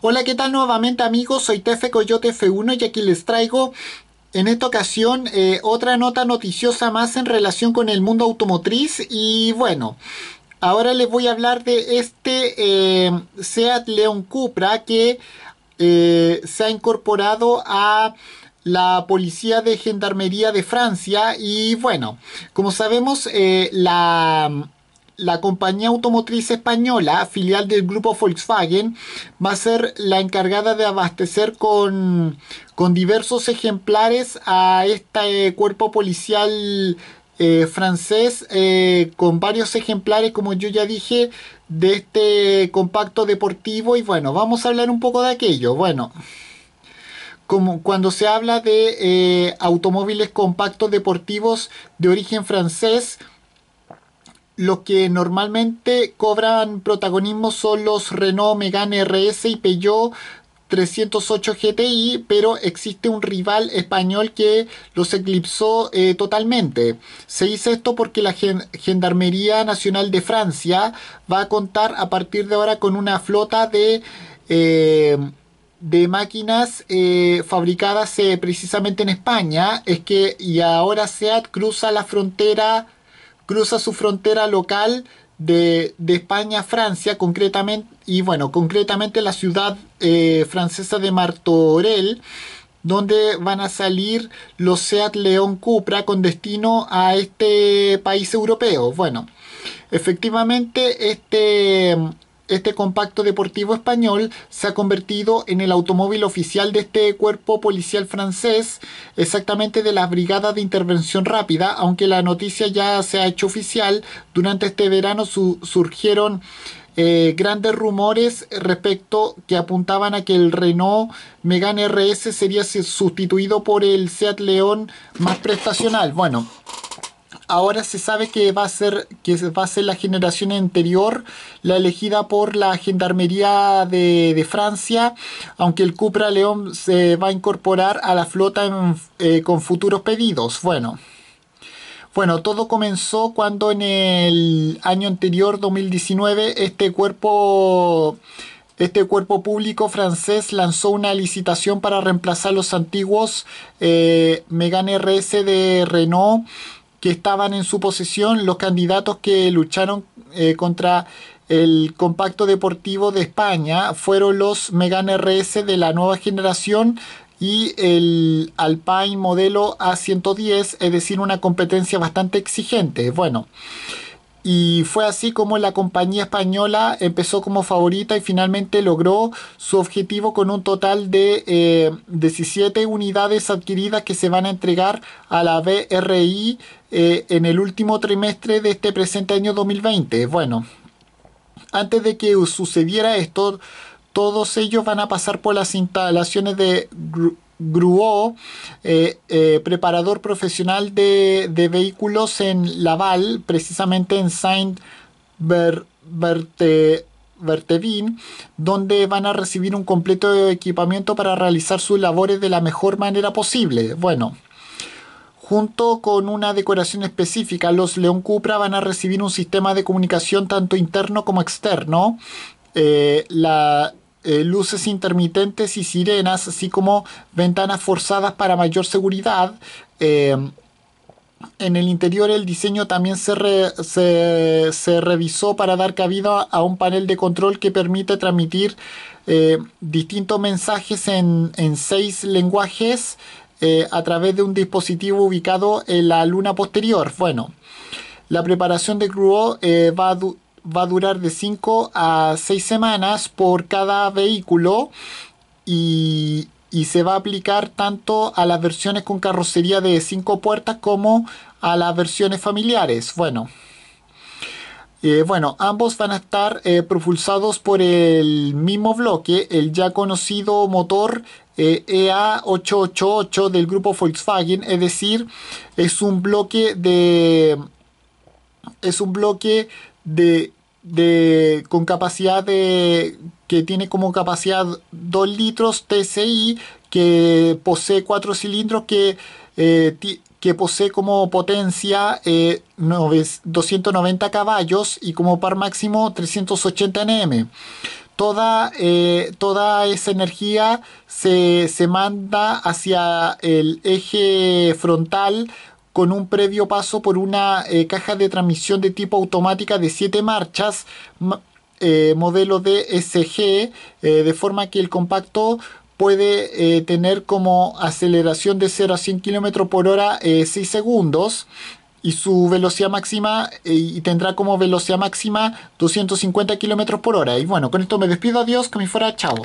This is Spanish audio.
Hola, ¿qué tal nuevamente amigos? Soy Tefe Coyote F1 y aquí les traigo en esta ocasión eh, otra nota noticiosa más en relación con el mundo automotriz y bueno... Ahora les voy a hablar de este eh, Seat León Cupra que eh, se ha incorporado a la policía de gendarmería de Francia y bueno, como sabemos la la compañía automotriz española, filial del grupo Volkswagen, va a ser la encargada de abastecer con, diversos ejemplares a este eh, cuerpo policial eh, francés eh, con varios ejemplares, como yo ya dije, de este compacto deportivo. Y bueno, vamos a hablar un poco de aquello. Bueno, como cuando se habla de automóviles compactos deportivos de origen francés, los que normalmente cobran protagonismo son los Renault Megane RS y Peugeot 308 GTI, pero existe un rival español que los eclipsó eh, totalmente. Se dice esto porque la Gendarmería Nacional de Francia va a contar a partir de ahora con una flota de... Eh, de máquinas eh, fabricadas precisamente en España es que y ahora SEAT cruza la frontera cruza su frontera local de, España a Francia, concretamente, y bueno, concretamente la ciudad eh, francesa de Martorell, donde van a salir los Seat León Cupra con destino a este país europeo. Bueno, efectivamente este, este compacto deportivo español se ha convertido en el automóvil oficial de este cuerpo policial francés, exactamente de la Brigada de intervención rápida, aunque la noticia ya se ha hecho oficial, durante este verano surgieron eh, grandes rumores respecto que apuntaban a que el Renault Megane RS sería sustituido por el Seat León más prestacional. Bueno, ahora se sabe que va a ser que la generación anterior la elegida por la gendarmería de, Francia aunque el Cupra León se va a incorporar a la flota eh, con futuros pedidos bueno bueno, todo comenzó cuando en el año anterior, 2019, este cuerpo este cuerpo público francés lanzó una licitación para reemplazar los antiguos eh, Megane RS de Renault que estaban en su posesión los candidatos que lucharon eh, contra el compacto deportivo de España fueron los Megane RS de la nueva generación y el Alpine modelo A110, es decir, una competencia bastante exigente. Bueno, y fue así como la compañía española empezó como favorita y finalmente logró su objetivo con un total de 17 eh, unidades adquiridas que se van a entregar a la BRI eh, en el último trimestre de este presente año 2020. Bueno, antes de que sucediera esto, todos ellos van a pasar por las instalaciones de Gruo... Eh, eh, preparador profesional de, vehículos en Laval, precisamente en Saint Ber, donde van a recibir un completo equipamiento para realizar sus labores de la mejor manera posible. Bueno, junto con una decoración específica, los León Cupra van a recibir un sistema de comunicación tanto interno como externo. Eh, la, eh, luces intermitentes y sirenas, así como ventanas forzadas para mayor seguridad. Eh, en el interior el diseño también se, revisó para dar cabida a un panel de control que permite transmitir eh, distintos mensajes en, seis lenguajes a través de un dispositivo ubicado en la luna posterior. Bueno, la preparación de Cruo va a va a durar de 5 a 6 semanas por cada vehículo y, se va a aplicar tanto a las versiones con carrocería de 5 puertas como a las versiones familiares. Bueno, eh, bueno, ambos van a estar eh, propulsados por el mismo bloque, el ya conocido motor EA888 eh, e del grupo Volkswagen, es decir, es un bloque de es un bloque de de, con capacidad de que tiene como capacidad 2 litros TCI, que posee 4 cilindros, que, eh, que posee como potencia 290 eh, caballos y como par máximo 380 Nm. Toda, eh, toda esa energía se, se manda hacia el eje frontal con un previo paso por una eh, caja de transmisión de tipo automática de 7 marchas eh, modelo DSG, eh, de forma que el compacto puede tener como aceleración de 0 a 100 km por hora 6 segundos y su velocidad máxima y tendrá como velocidad máxima 250 km por hora. Y bueno, con esto me despido, adiós, que me fuera, chao.